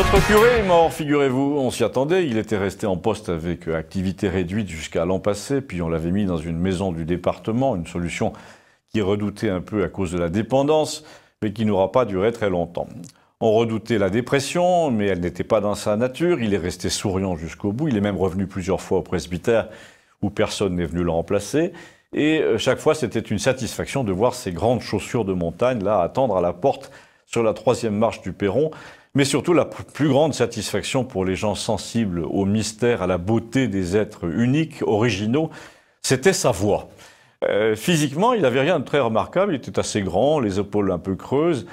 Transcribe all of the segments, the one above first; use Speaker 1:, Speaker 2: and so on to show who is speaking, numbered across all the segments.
Speaker 1: Notre curé est mort, figurez-vous. On s'y attendait. Il était resté en poste avec euh, activité réduite jusqu'à l'an passé. Puis on l'avait mis dans une maison du département, une solution qui redoutait un peu à cause de la dépendance, mais qui n'aura pas duré très longtemps. On redoutait la dépression, mais elle n'était pas dans sa nature. Il est resté souriant jusqu'au bout. Il est même revenu plusieurs fois au presbytère où personne n'est venu le remplacer. Et euh, chaque fois, c'était une satisfaction de voir ces grandes chaussures de montagne là attendre à la porte sur la troisième marche du perron mais surtout la plus grande satisfaction pour les gens sensibles au mystère, à la beauté des êtres uniques, originaux, c'était sa voix. Euh, physiquement, il n'avait rien de très remarquable, il était assez grand, les épaules un peu creuses.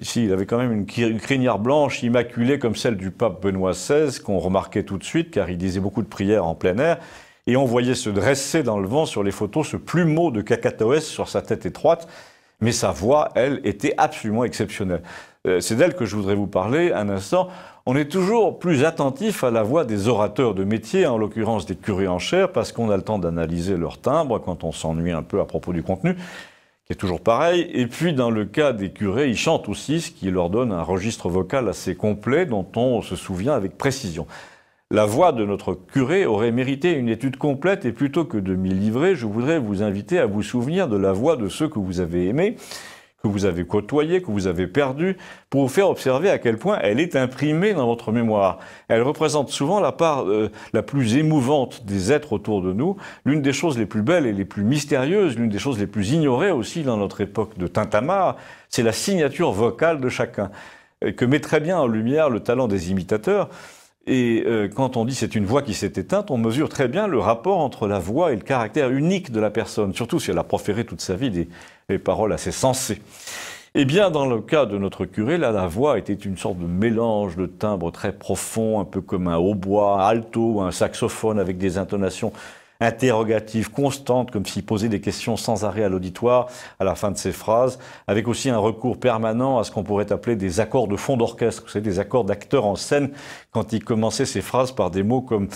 Speaker 1: Ici, il avait quand même une, une crinière blanche immaculée comme celle du pape Benoît XVI, qu'on remarquait tout de suite, car il disait beaucoup de prières en plein air. Et on voyait se dresser dans le vent sur les photos ce plumeau de cacatoès sur sa tête étroite. Mais sa voix, elle, était absolument exceptionnelle. Euh, c'est d'elle que je voudrais vous parler un instant. On est toujours plus attentif à la voix des orateurs de métier, en l'occurrence des curés en chair, parce qu'on a le temps d'analyser leur timbre quand on s'ennuie un peu à propos du contenu, qui est toujours pareil. Et puis, dans le cas des curés, ils chantent aussi, ce qui leur donne un registre vocal assez complet dont on se souvient avec précision. La voix de notre curé aurait mérité une étude complète et plutôt que de m'y livrer, je voudrais vous inviter à vous souvenir de la voix de ceux que vous avez aimés que vous avez côtoyé, que vous avez perdu, pour vous faire observer à quel point elle est imprimée dans votre mémoire. Elle représente souvent la part euh, la plus émouvante des êtres autour de nous, l'une des choses les plus belles et les plus mystérieuses, l'une des choses les plus ignorées aussi dans notre époque de tintamarre, c'est la signature vocale de chacun, euh, que met très bien en lumière le talent des imitateurs. Et euh, quand on dit c'est une voix qui s'est éteinte, on mesure très bien le rapport entre la voix et le caractère unique de la personne, surtout si elle a proféré toute sa vie des, et paroles assez sensées. Eh bien, dans le cas de notre curé, là, la voix était une sorte de mélange de timbres très profond, un peu comme un hautbois, un alto ou un saxophone avec des intonations interrogative constante, comme s'il posait des questions sans arrêt à l'auditoire à la fin de ses phrases, avec aussi un recours permanent à ce qu'on pourrait appeler des accords de fond d'orchestre, c'est des accords d'acteurs en scène, quand il commençait ses phrases par des mots comme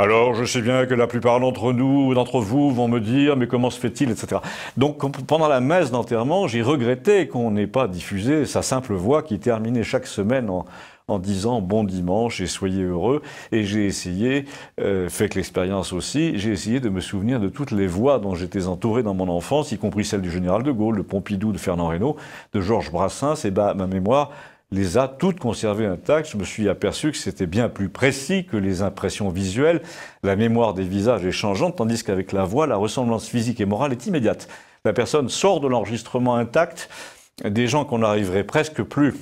Speaker 1: alors, je sais bien que la plupart d'entre nous, d'entre vous, vont me dire, mais comment se fait-il, etc. Donc, pendant la messe d'enterrement, j'ai regretté qu'on n'ait pas diffusé sa simple voix qui terminait chaque semaine en, en disant bon dimanche et soyez heureux. Et j'ai essayé, euh, faites l'expérience aussi, j'ai essayé de me souvenir de toutes les voix dont j'étais entouré dans mon enfance, y compris celle du général de Gaulle, de Pompidou, de Fernand Reynaud, de Georges Brassens. Et bah, ma mémoire les a toutes conservées intactes. Je me suis aperçu que c'était bien plus précis que les impressions visuelles. La mémoire des visages est changeante, tandis qu'avec la voix, la ressemblance physique et morale est immédiate. La personne sort de l'enregistrement intact des gens qu'on n'arriverait presque plus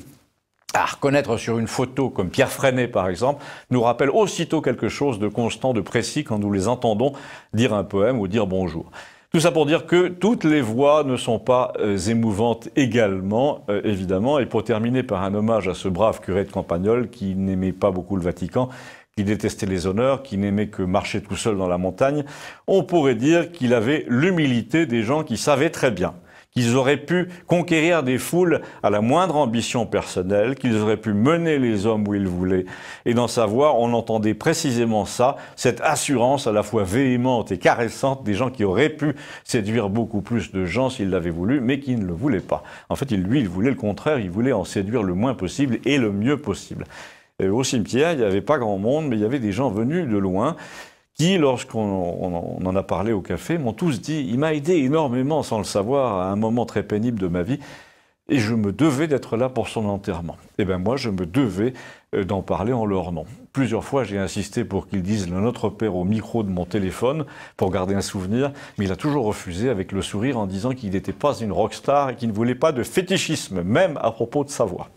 Speaker 1: à reconnaître sur une photo, comme Pierre Freinet par exemple, nous rappelle aussitôt quelque chose de constant, de précis quand nous les entendons dire un poème ou dire bonjour. Tout ça pour dire que toutes les voix ne sont pas euh, émouvantes également, euh, évidemment. Et pour terminer par un hommage à ce brave curé de Campagnol qui n'aimait pas beaucoup le Vatican, qui détestait les honneurs, qui n'aimait que marcher tout seul dans la montagne, on pourrait dire qu'il avait l'humilité des gens qui savaient très bien qu'ils auraient pu conquérir des foules à la moindre ambition personnelle, qu'ils auraient pu mener les hommes où ils voulaient. Et dans sa Savoir, on entendait précisément ça, cette assurance à la fois véhémente et caressante des gens qui auraient pu séduire beaucoup plus de gens s'ils l'avaient voulu, mais qui ne le voulaient pas. En fait, lui, il voulait le contraire, il voulait en séduire le moins possible et le mieux possible. au cimetière, il n'y avait pas grand monde, mais il y avait des gens venus de loin qui, lorsqu'on en a parlé au café, m'ont tous dit il m'a aidé énormément, sans le savoir, à un moment très pénible de ma vie, et je me devais d'être là pour son enterrement. Et eh bien moi, je me devais euh, d'en parler en leur nom. Plusieurs fois, j'ai insisté pour qu'ils disent le Notre Père au micro de mon téléphone pour garder un souvenir, mais il a toujours refusé avec le sourire en disant qu'il n'était pas une rockstar et qu'il ne voulait pas de fétichisme, même à propos de sa voix.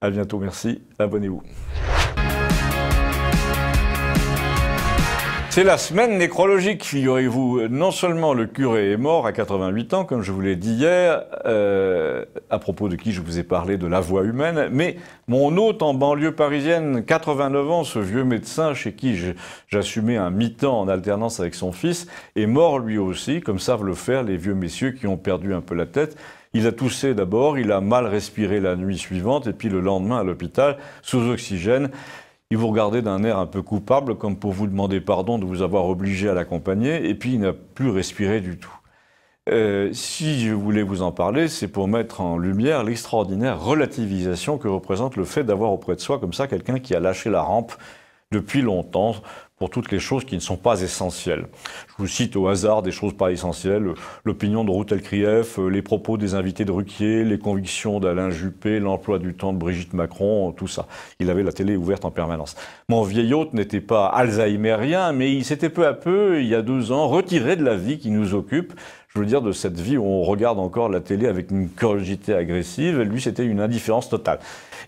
Speaker 1: À bientôt, merci, abonnez-vous. C'est la semaine nécrologique, figurez-vous. Non seulement le curé est mort à 88 ans, comme je vous l'ai dit hier, euh, à propos de qui je vous ai parlé de la voix humaine, mais mon hôte en banlieue parisienne, 89 ans, ce vieux médecin chez qui j'assumais un mi-temps en alternance avec son fils, est mort lui aussi, comme savent le faire les vieux messieurs qui ont perdu un peu la tête. Il a toussé d'abord, il a mal respiré la nuit suivante, et puis le lendemain à l'hôpital, sous oxygène il vous regardait d'un air un peu coupable, comme pour vous demander pardon de vous avoir obligé à l'accompagner, et puis il n'a plus respiré du tout. Euh, si je voulais vous en parler, c'est pour mettre en lumière l'extraordinaire relativisation que représente le fait d'avoir auprès de soi comme ça quelqu'un qui a lâché la rampe depuis longtemps pour toutes les choses qui ne sont pas essentielles. Je vous cite au hasard des choses pas essentielles, euh, l'opinion de Ruth krieff euh, les propos des invités de Ruquier, les convictions d'Alain Juppé, l'emploi du temps de Brigitte Macron, euh, tout ça. Il avait la télé ouverte en permanence. Mon vieil hôte n'était pas alzheimerien, mais il s'était peu à peu, il y a deux ans, retiré de la vie qui nous occupe je veux dire, de cette vie où on regarde encore la télé avec une curiosité agressive. Lui, c'était une indifférence totale.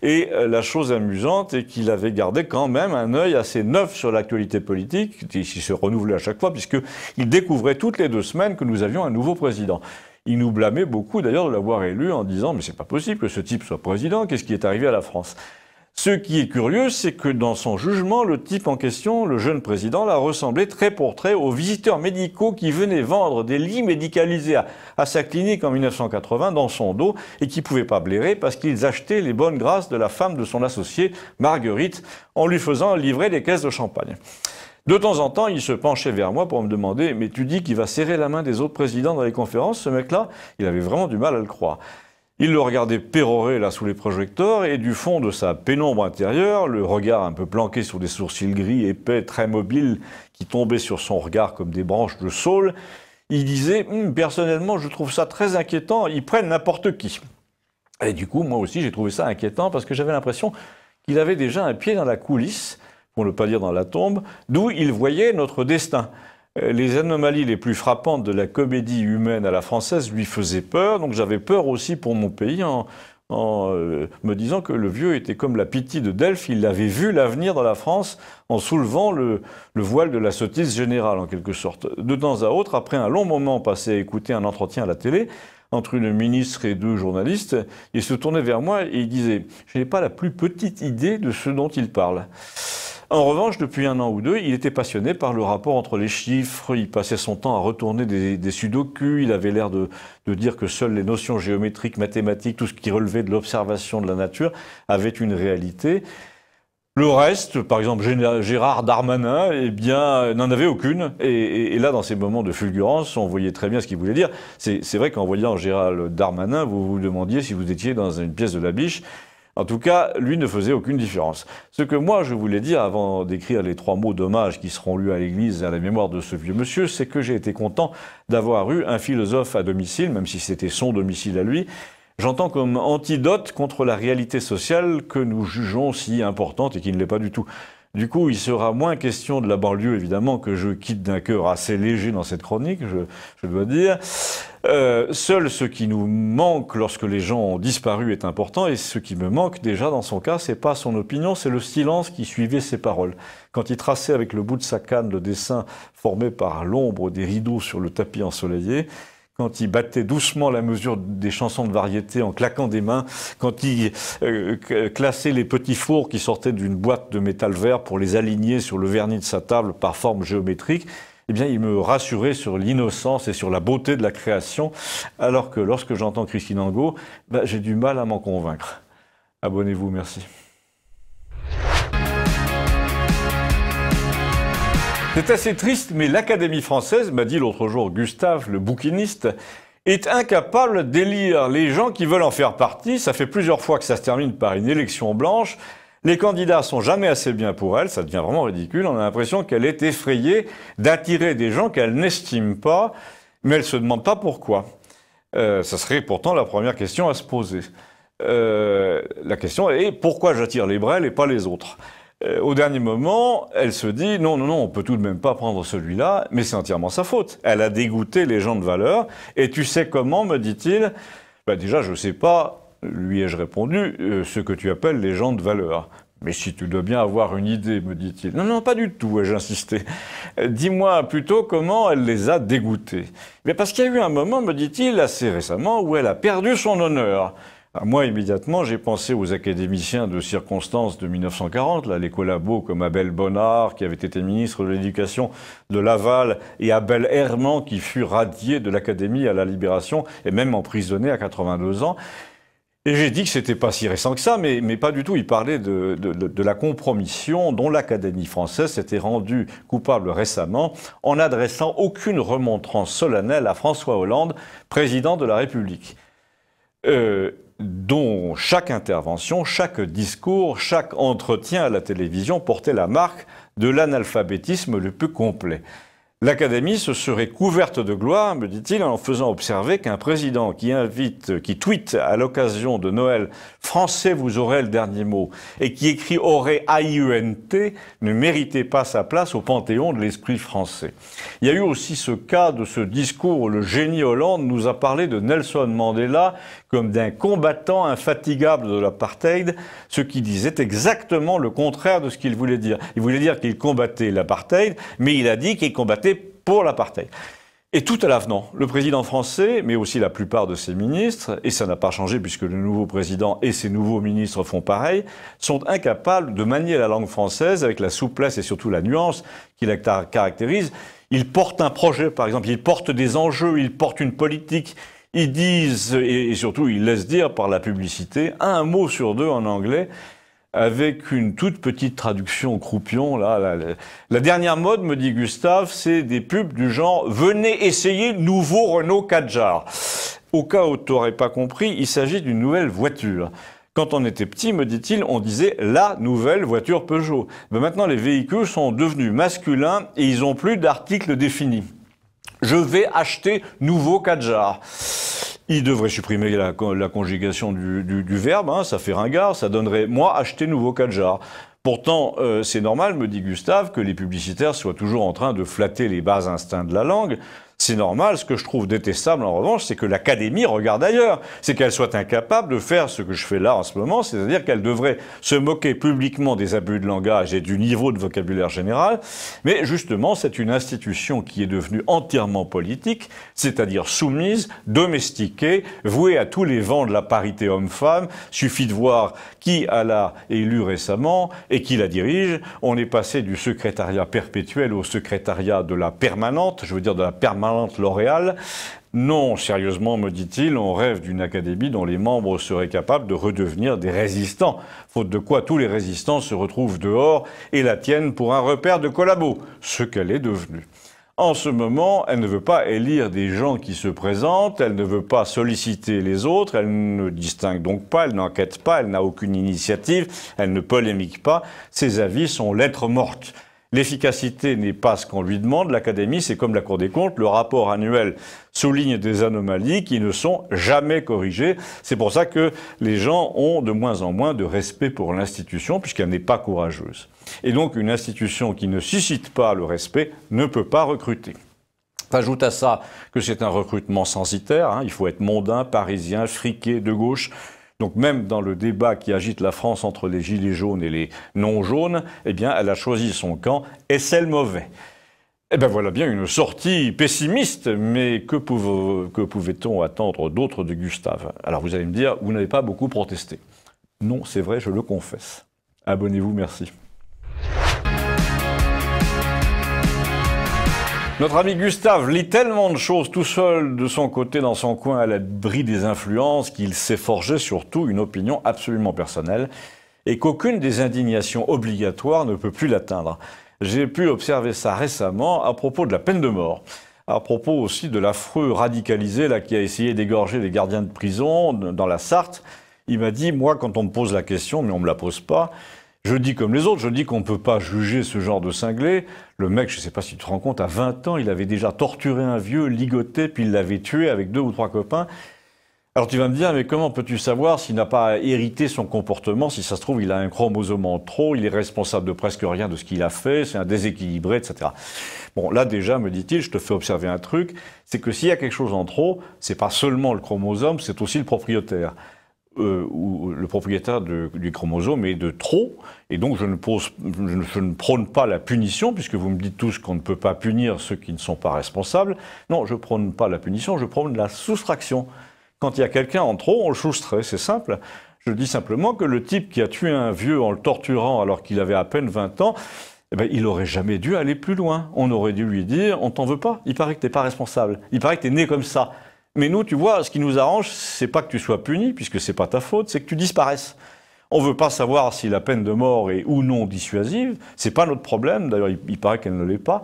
Speaker 1: Et euh, la chose amusante est qu'il avait gardé quand même un œil assez neuf sur l'actualité politique, qui se renouvelait à chaque fois, puisqu'il découvrait toutes les deux semaines que nous avions un nouveau président. Il nous blâmait beaucoup d'ailleurs de l'avoir élu en disant Mais c'est pas possible que ce type soit président, qu'est-ce qui est arrivé à la France ce qui est curieux, c'est que dans son jugement, le type en question, le jeune président, l'a ressemblé très pour trait aux visiteurs médicaux qui venaient vendre des lits médicalisés à, à sa clinique en 1980 dans son dos et qui pouvaient pas blairer parce qu'ils achetaient les bonnes grâces de la femme de son associé, Marguerite, en lui faisant livrer des caisses de champagne. De temps en temps, il se penchait vers moi pour me demander Mais tu dis qu'il va serrer la main des autres présidents dans les conférences, ce mec-là Il avait vraiment du mal à le croire. Il le regardait pérorer là sous les projecteurs, et du fond de sa pénombre intérieure, le regard un peu planqué sur des sourcils gris, épais, très mobiles, qui tombaient sur son regard comme des branches de saule, il disait hum, Personnellement, je trouve ça très inquiétant, ils prennent n'importe qui. Et du coup, moi aussi, j'ai trouvé ça inquiétant parce que j'avais l'impression qu'il avait déjà un pied dans la coulisse, pour ne pas dire dans la tombe, d'où il voyait notre destin. Euh, les anomalies les plus frappantes de la comédie humaine à la française lui faisaient peur, donc j'avais peur aussi pour mon pays en, euh, me disant que le vieux était comme la pitié de Delphes, il avait vu l'avenir de la France en soulevant le, le, voile de la sottise générale en quelque sorte. De temps à autre, après un long moment passé à écouter un entretien à la télé, entre une ministre et deux journalistes, il se tournait vers moi et il disait « Je n'ai pas la plus petite idée de ce dont il parle ». En revanche, depuis un an ou deux, il était passionné par le rapport entre les chiffres, il passait son temps à retourner des, sudoku, il avait l'air de, dire que seules les notions géométriques, mathématiques, tout ce qui relevait de l'observation de la nature avait une réalité. Le reste, par exemple Gérard Darmanin, eh bien, n'en avait aucune. Et, là, dans ces moments de fulgurance, on voyait très bien ce qu'il voulait dire. C'est vrai qu'en voyant Gérard Darmanin, vous vous demandiez si vous étiez dans une pièce de la biche. En tout cas, lui ne faisait aucune différence. Ce que moi je voulais dire avant d'écrire les trois mots d'hommage qui seront lus à l'Église et à la mémoire de ce vieux monsieur, c'est que j'ai été content d'avoir eu un philosophe à domicile, même si c'était son domicile à lui, J'entends comme antidote contre la réalité sociale que nous jugeons si importante et qui ne l'est pas du tout. Du coup, il sera moins question de la banlieue, évidemment, que je quitte d'un cœur assez léger dans cette chronique, je, je dois dire. Euh, seul ce qui nous manque lorsque les gens ont disparu est important, et ce qui me manque déjà dans son cas, c'est pas son opinion, c'est le silence qui suivait ses paroles. Quand il traçait avec le bout de sa canne le dessin formé par l'ombre des rideaux sur le tapis ensoleillé, quand il battait doucement la mesure des chansons de variété en claquant des mains, quand il euh, classait les petits fours qui sortaient d'une boîte de métal vert pour les aligner sur le vernis de sa table par forme géométrique, eh bien, il me rassurait sur l'innocence et sur la beauté de la création, alors que lorsque j'entends Christine Angot, bah, j'ai du mal à m'en convaincre. Abonnez-vous, merci. C'est assez triste, mais l'Académie française, m'a dit l'autre jour Gustave, le bouquiniste, est incapable d'élire les gens qui veulent en faire partie. Ça fait plusieurs fois que ça se termine par une élection blanche. Les candidats sont jamais assez bien pour elle, ça devient vraiment ridicule. On a l'impression qu'elle est effrayée d'attirer des gens qu'elle n'estime pas, mais elle se demande pas pourquoi. Euh, ça serait pourtant la première question à se poser. Euh, la question est pourquoi j'attire les brels et pas les autres euh, Au dernier moment, elle se dit non, non, non, on peut tout de même pas prendre celui-là, mais c'est entièrement sa faute. Elle a dégoûté les gens de valeur. Et tu sais comment, me dit-il ben, déjà, je ne sais pas lui ai-je répondu, euh, ce que tu appelles les gens de valeur. Mais si tu dois bien avoir une idée, me dit-il. Non, non, pas du tout, ai-je insisté. Euh, dis-moi plutôt comment elle les a dégoûtés. Mais parce qu'il y a eu un moment, me dit-il, assez récemment, où elle a perdu son honneur. Ah, moi, immédiatement, j'ai pensé aux académiciens de circonstances de 1940, là, les collabos comme Abel Bonnard, qui avait été ministre de l'Éducation de Laval, et Abel Herman, qui fut radié de l'Académie à la Libération, et même emprisonné à 82 ans. Et j'ai dit que ce c'était pas si récent que ça, mais, pas du tout. Il parlait de, la compromission dont l'Académie française s'était rendue coupable récemment en n'adressant aucune remontrance solennelle à François Hollande, président de la République. Euh, dont chaque intervention, chaque discours, chaque entretien à la télévision portait la marque de l'analphabétisme le plus complet. L'Académie se serait couverte de gloire, me dit-il, en faisant observer qu'un président qui invite, qui tweete à l'occasion de Noël « Français, vous aurez le dernier mot » et qui écrit « aurait e t ne méritait pas sa place au panthéon de l'esprit français. Il y a eu aussi ce cas de ce discours où le génie Hollande nous a parlé de Nelson Mandela comme d'un combattant infatigable de l'apartheid, ce qui disait exactement le contraire de ce qu'il voulait dire. Il voulait dire qu'il combattait l'apartheid, mais il a dit qu'il combattait pour l'apartheid. Et tout à l'avenant, le président français, mais aussi la plupart de ses ministres, et ça n'a pas changé puisque le nouveau président et ses nouveaux ministres font pareil, sont incapables de manier la langue française avec la souplesse et surtout la nuance qui la caractérise. Ils portent un projet, par exemple, ils portent des enjeux, ils portent une politique, ils disent, et surtout ils laissent dire par la publicité, un mot sur deux en anglais, avec une toute petite traduction croupion. Là, La dernière mode, me dit Gustave, c'est des pubs du genre « Venez essayer nouveau Renault Kadjar ». Au cas où tu n'aurais pas compris, il s'agit d'une nouvelle voiture. Quand on était petit, me dit-il, on disait la nouvelle voiture Peugeot. Mais ben maintenant, les véhicules sont devenus masculins et ils n'ont plus d'articles définis. Je vais acheter nouveau Kadjar. Il devrait supprimer la, conjugation du, verbe, hein, ça fait ringard, ça donnerait moi acheter nouveau Kadjar. Pourtant, euh, c'est normal, me dit Gustave, que les publicitaires soient toujours en train de flatter les bas instincts de la langue c'est normal. Ce que je trouve détestable, en revanche, c'est que l'Académie regarde ailleurs. C'est qu'elle soit incapable de faire ce que je fais là en ce moment, c'est-à-dire qu'elle devrait se moquer publiquement des abus de langage et du niveau de vocabulaire général. Mais justement, c'est une institution qui est devenue entièrement politique, c'est-à-dire soumise, domestiquée, vouée à tous les vents de la parité homme-femme. Suffit de voir qui a l'a élu récemment et qui la dirige. On est passé du secrétariat perpétuel au secrétariat de la permanente, je veux dire de la permanente L'Oréal. Non, sérieusement, me dit-il, on rêve d'une académie dont les membres seraient capables de redevenir des résistants, faute de quoi tous les résistants se retrouvent dehors et la tiennent pour un repère de collabos, ce qu'elle est devenue. En ce moment, elle ne veut pas élire des gens qui se présentent, elle ne veut pas solliciter les autres, elle ne distingue donc pas, elle n'enquête pas, elle n'a aucune initiative, elle ne polémique pas, ses avis sont lettres mortes. L'efficacité n'est pas ce qu'on lui demande. L'Académie, c'est comme la Cour des comptes. Le rapport annuel souligne des anomalies qui ne sont jamais corrigées. C'est pour ça que les gens ont de moins en moins de respect pour l'institution puisqu'elle n'est pas courageuse. Et donc une institution qui ne suscite pas le respect ne peut pas recruter. J'ajoute à ça que c'est un recrutement censitaire. Hein. Il faut être mondain, parisien, friqué, de gauche donc même dans le débat qui agite la France entre les gilets jaunes et les non-jaunes, eh bien, elle a choisi son camp et c'est le mauvais. Eh bien voilà bien une sortie pessimiste, mais que, que pouvait-on attendre d'autre de Gustave Alors vous allez me dire, vous n'avez pas beaucoup protesté. Non, c'est vrai, je le confesse. Abonnez-vous, merci. Notre ami Gustave lit tellement de choses tout seul de son côté dans son coin à l'abri des influences qu'il s'est forgé surtout une opinion absolument personnelle et qu'aucune des indignations obligatoires ne peut plus l'atteindre. J'ai pu observer ça récemment à propos de la peine de mort, à propos aussi de l'affreux radicalisé là, qui a essayé d'égorger les gardiens de prison dans la Sarthe. Il m'a dit, moi quand on me pose la question, mais on ne me la pose pas, je dis comme les autres, je dis qu'on ne peut pas juger ce genre de cinglé le mec, je ne sais pas si tu te rends compte, à 20 ans, il avait déjà torturé un vieux, ligoté, puis il l'avait tué avec deux ou trois copains. Alors tu vas me dire, mais comment peux-tu savoir s'il n'a pas hérité son comportement Si ça se trouve, il a un chromosome en trop, il est responsable de presque rien de ce qu'il a fait, c'est un déséquilibré, etc. Bon, là déjà, me dit-il, je te fais observer un truc, c'est que s'il y a quelque chose en trop, c'est pas seulement le chromosome, c'est aussi le propriétaire. Euh, ou le propriétaire du chromosome est de trop, et donc je ne, prône pas la punition, puisque vous me dites tous qu'on ne peut pas punir ceux qui ne sont pas responsables. Non, je ne prône pas la punition, je prône la soustraction. Quand il y a quelqu'un en trop, on le soustrait, c'est simple. Je dis simplement que le type qui a tué un vieux en le torturant alors qu'il avait à peine 20 ans, eh ben, il n'aurait jamais dû aller plus loin. On aurait dû lui dire, on t'en veut pas, il paraît que tu n'es pas responsable, il paraît que tu es né comme ça. Mais nous, tu vois, ce qui nous arrange, c'est pas que tu sois puni, puisque c'est pas ta faute, c'est que tu disparaisses. On veut pas savoir si la peine de mort est ou non dissuasive. C'est pas notre problème. D'ailleurs, il, paraît qu'elle ne l'est pas.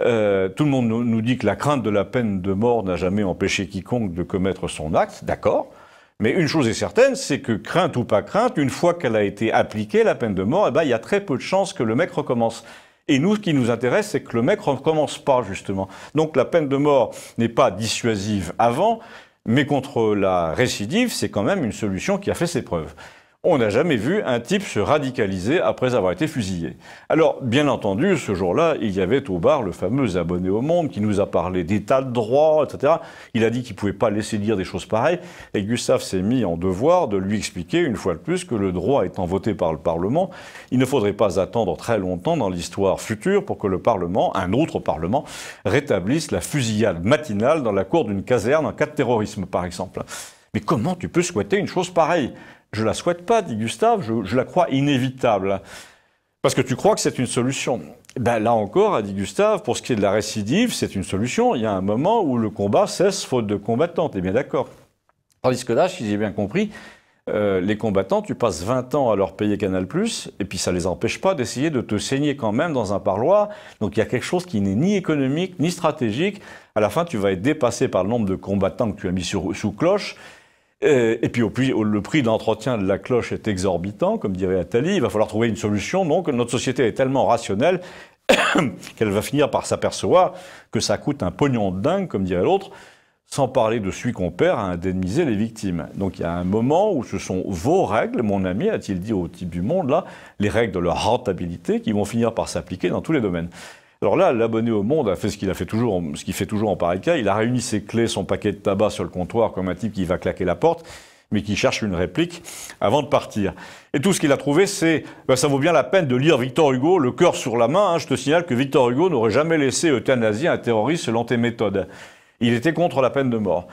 Speaker 1: Euh, tout le monde nous, dit que la crainte de la peine de mort n'a jamais empêché quiconque de commettre son acte. D'accord. Mais une chose est certaine, c'est que crainte ou pas crainte, une fois qu'elle a été appliquée, la peine de mort, eh ben, il y a très peu de chances que le mec recommence. Et nous, ce qui nous intéresse, c'est que le mec ne recommence pas, justement. Donc la peine de mort n'est pas dissuasive avant, mais contre la récidive, c'est quand même une solution qui a fait ses preuves on n'a jamais vu un type se radicaliser après avoir été fusillé. Alors, bien entendu, ce jour-là, il y avait au bar le fameux abonné au monde qui nous a parlé d'état de droit, etc. Il a dit qu'il ne pouvait pas laisser dire des choses pareilles, et Gustave s'est mis en devoir de lui expliquer, une fois de plus, que le droit étant voté par le Parlement, il ne faudrait pas attendre très longtemps dans l'histoire future pour que le Parlement, un autre Parlement, rétablisse la fusillade matinale dans la cour d'une caserne en cas de terrorisme, par exemple. Mais comment tu peux souhaiter une chose pareille je la souhaite pas, dit Gustave, je, la crois inévitable. Parce que tu crois que c'est une solution. Ben là encore, a dit Gustave, pour ce qui est de la récidive, c'est une solution. Il y a un moment où le combat cesse faute de combattants, t'es eh bien d'accord. Tandis que là, si j'ai bien compris, euh, les combattants, tu passes 20 ans à leur payer Canal+, et puis ça les empêche pas d'essayer de te saigner quand même dans un parloir. Donc il y a quelque chose qui n'est ni économique, ni stratégique. À la fin, tu vas être dépassé par le nombre de combattants que tu as mis sous cloche, et, puis le prix d'entretien de la cloche est exorbitant, comme dirait Attali. Il va falloir trouver une solution. Donc notre société est tellement rationnelle qu'elle va finir par s'apercevoir que ça coûte un pognon de dingue, comme dirait l'autre, sans parler de celui qu'on perd à indemniser les victimes. Donc il y a un moment où ce sont vos règles, mon ami, a-t-il dit au type du monde, là, les règles de leur rentabilité qui vont finir par s'appliquer dans tous les domaines. Alors là, l'abonné au Monde a fait ce qu'il a fait toujours, ce qu'il fait toujours en pareil cas. Il a réuni ses clés, son paquet de tabac sur le comptoir comme un type qui va claquer la porte, mais qui cherche une réplique avant de partir. Et tout ce qu'il a trouvé, c'est ben, ça vaut bien la peine de lire Victor Hugo, le cœur sur la main. Hein. Je te signale que Victor Hugo n'aurait jamais laissé euthanasier un terroriste selon tes méthodes. Il était contre la peine de mort.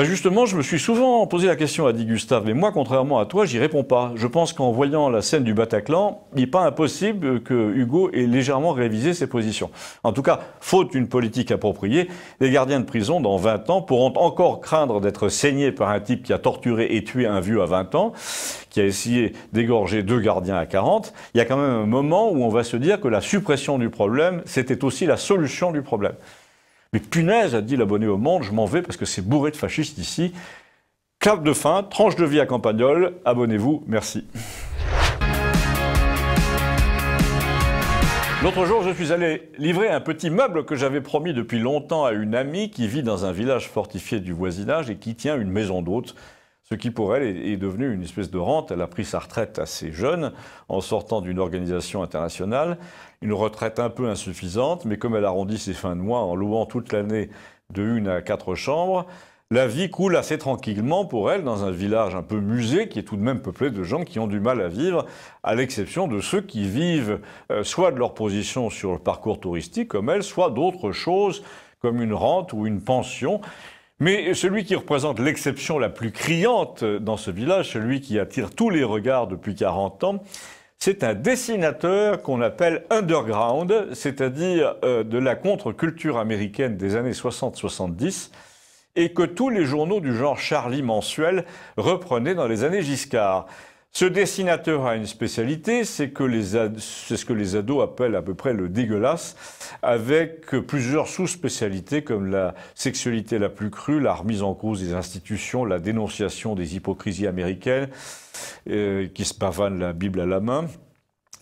Speaker 1: Bah, justement, je me suis souvent posé la question à dit Gustave, mais moi, contrairement à toi, j'y réponds pas. Je pense qu'en voyant la scène du Bataclan, il n'est pas impossible que Hugo ait légèrement révisé ses positions. En tout cas, faute d'une politique appropriée, les gardiens de prison, dans 20 ans, pourront encore craindre d'être saignés par un type qui a torturé et tué un vieux à 20 ans, qui a essayé d'égorger deux gardiens à 40. Il y a quand même un moment où on va se dire que la suppression du problème, c'était aussi la solution du problème. Mais punaise, a dit l'abonné au Monde, je m'en vais parce que c'est bourré de fascistes ici. Clap de fin, tranche de vie à Campagnol, abonnez-vous, merci. L'autre jour, je suis allé livrer un petit meuble que j'avais promis depuis longtemps à une amie qui vit dans un village fortifié du voisinage et qui tient une maison d'hôtes ce qui pour elle est, devenu une espèce de rente. Elle a pris sa retraite assez jeune en sortant d'une organisation internationale, une retraite un peu insuffisante, mais comme elle arrondit ses fins de mois en louant toute l'année de une à quatre chambres, la vie coule assez tranquillement pour elle dans un village un peu musée qui est tout de même peuplé de gens qui ont du mal à vivre, à l'exception de ceux qui vivent euh, soit de leur position sur le parcours touristique comme elle, soit d'autres choses comme une rente ou une pension. Mais celui qui représente l'exception la plus criante dans ce village, celui qui attire tous les regards depuis 40 ans, c'est un dessinateur qu'on appelle underground, c'est-à-dire euh, de la contre-culture américaine des années 60-70, et que tous les journaux du genre Charlie mensuel reprenaient dans les années Giscard. Ce dessinateur a une spécialité, c'est que c'est ce que les ados appellent à peu près le dégueulasse, avec plusieurs sous-spécialités comme la sexualité la plus crue, la remise en cause des institutions, la dénonciation des hypocrisies américaines, euh, qui se pavanent la Bible à la main.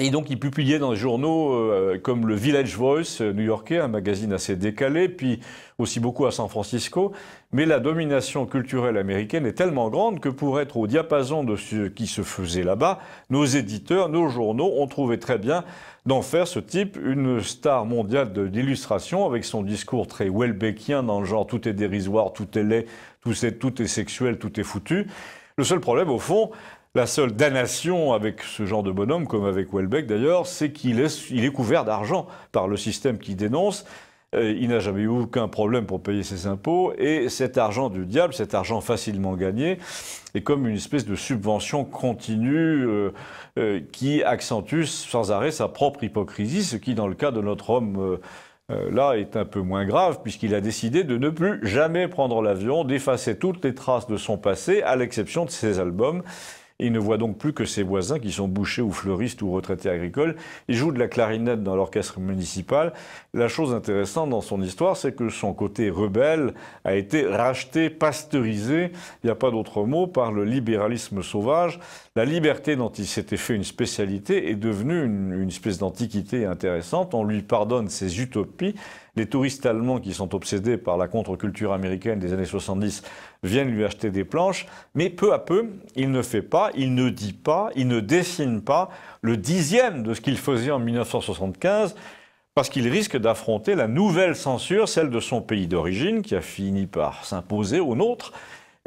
Speaker 1: Et donc, il publiait dans des journaux euh, comme le Village Voice euh, new-yorkais, un magazine assez décalé, puis aussi beaucoup à San Francisco. Mais la domination culturelle américaine est tellement grande que pour être au diapason de ce qui se faisait là-bas, nos éditeurs, nos journaux ont trouvé très bien d'en faire ce type une star mondiale d'illustration avec son discours très Welbeckien dans le genre tout est dérisoire, tout est laid, tout tout est sexuel, tout est foutu. Le seul problème, au fond, la seule damnation avec ce genre de bonhomme, comme avec Welbeck d'ailleurs, c'est qu'il est, couvert d'argent par le système qu'il dénonce. Euh, il n'a jamais eu aucun problème pour payer ses impôts. Et cet argent du diable, cet argent facilement gagné, est comme une espèce de subvention continue euh, euh, qui accentue sans arrêt sa propre hypocrisie, ce qui, dans le cas de notre homme, là est un peu moins grave puisqu'il a décidé de ne plus jamais prendre l'avion, d'effacer toutes les traces de son passé, à l'exception de ses albums il ne voit donc plus que ses voisins qui sont bouchers ou fleuristes ou retraités agricoles. Il joue de la clarinette dans l'orchestre municipal. La chose intéressante dans son histoire, c'est que son côté rebelle a été racheté, pasteurisé, il n'y a pas d'autre mot, par le libéralisme sauvage. La liberté dont il s'était fait une spécialité est devenue une espèce d'antiquité intéressante. On lui pardonne ses utopies les touristes allemands qui sont obsédés par la contre-culture américaine des années 70 viennent lui acheter des planches, mais peu à peu, il ne fait pas, il ne dit pas, il ne dessine pas le dixième de ce qu'il faisait en 1975 parce qu'il risque d'affronter la nouvelle censure, celle de son pays d'origine, qui a fini par s'imposer au nôtre,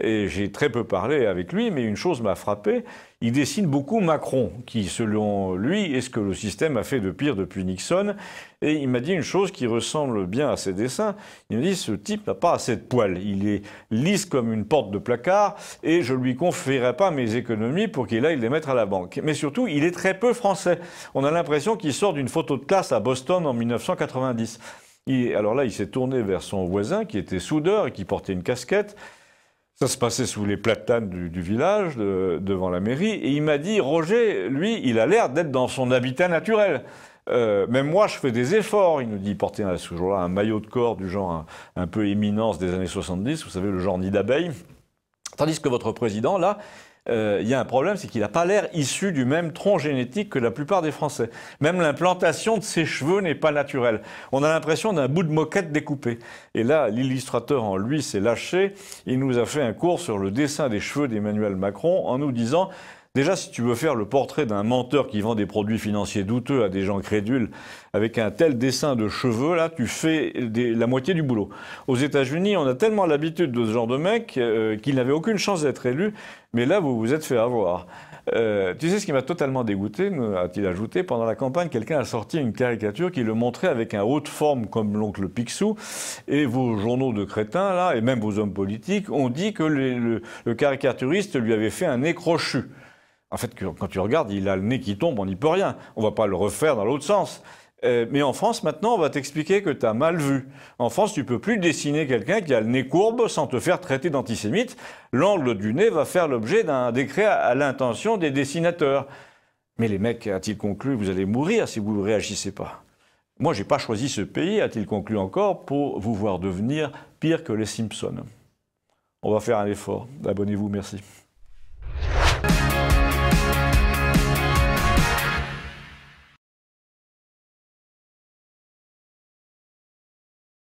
Speaker 1: et j'ai très peu parlé avec lui, mais une chose m'a frappé, il dessine beaucoup Macron, qui selon lui est ce que le système a fait de pire depuis Nixon, et il m'a dit une chose qui ressemble bien à ses dessins, il m'a dit ce type n'a pas assez de poils, il est lisse comme une porte de placard, et je lui confierai pas mes économies pour qu'il aille les mettre à la banque. Mais surtout, il est très peu français, on a l'impression qu'il sort d'une photo de classe à Boston en 1990. Et alors là, il s'est tourné vers son voisin qui était soudeur et qui portait une casquette. Ça se passait sous les platanes du, village, devant la mairie. Et il m'a dit, Roger, lui, il a l'air d'être dans son habitat naturel. Euh, même moi, je fais des efforts. Il nous dit, porter à ce jour-là un maillot de corps du genre un, peu éminence des années 70, vous savez, le genre nid d'abeille. Tandis que votre président, là, euh, il y a un problème, c'est qu'il n'a pas l'air issu du même tronc génétique que la plupart des Français. Même l'implantation de ses cheveux n'est pas naturelle. On a l'impression d'un bout de moquette découpé. Et là, l'illustrateur en lui s'est lâché. Il nous a fait un cours sur le dessin des cheveux d'Emmanuel Macron en nous disant Déjà, si tu veux faire le portrait d'un menteur qui vend des produits financiers douteux à des gens crédules, avec un tel dessin de cheveux, là, tu fais la moitié du boulot. Aux États-Unis, on a tellement l'habitude de ce genre de mec euh, qu'il n'avait aucune chance d'être élu, mais là, vous vous êtes fait avoir. Euh, tu sais ce qui m'a totalement dégoûté, a-t-il ajouté, pendant la campagne, quelqu'un a sorti une caricature qui le montrait avec un haut de forme comme l'oncle Picsou, et vos journaux de crétins, là, et même vos hommes politiques, ont dit que le, caricaturiste lui avait fait un écrochu. En fait, quand tu regardes, il a le nez qui tombe, on n'y peut rien. On va pas le refaire dans l'autre sens. Euh, mais en France, maintenant, on va t'expliquer que tu as mal vu. En France, tu peux plus dessiner quelqu'un qui a le nez courbe sans te faire traiter d'antisémite. L'angle du nez va faire l'objet d'un décret à, l'intention des dessinateurs. Mais les mecs, a-t-il conclu, vous allez mourir si vous ne réagissez pas. Moi, j'ai pas choisi ce pays, a-t-il conclu encore, pour vous voir devenir pire que les Simpsons. On va faire un effort. Abonnez-vous, merci.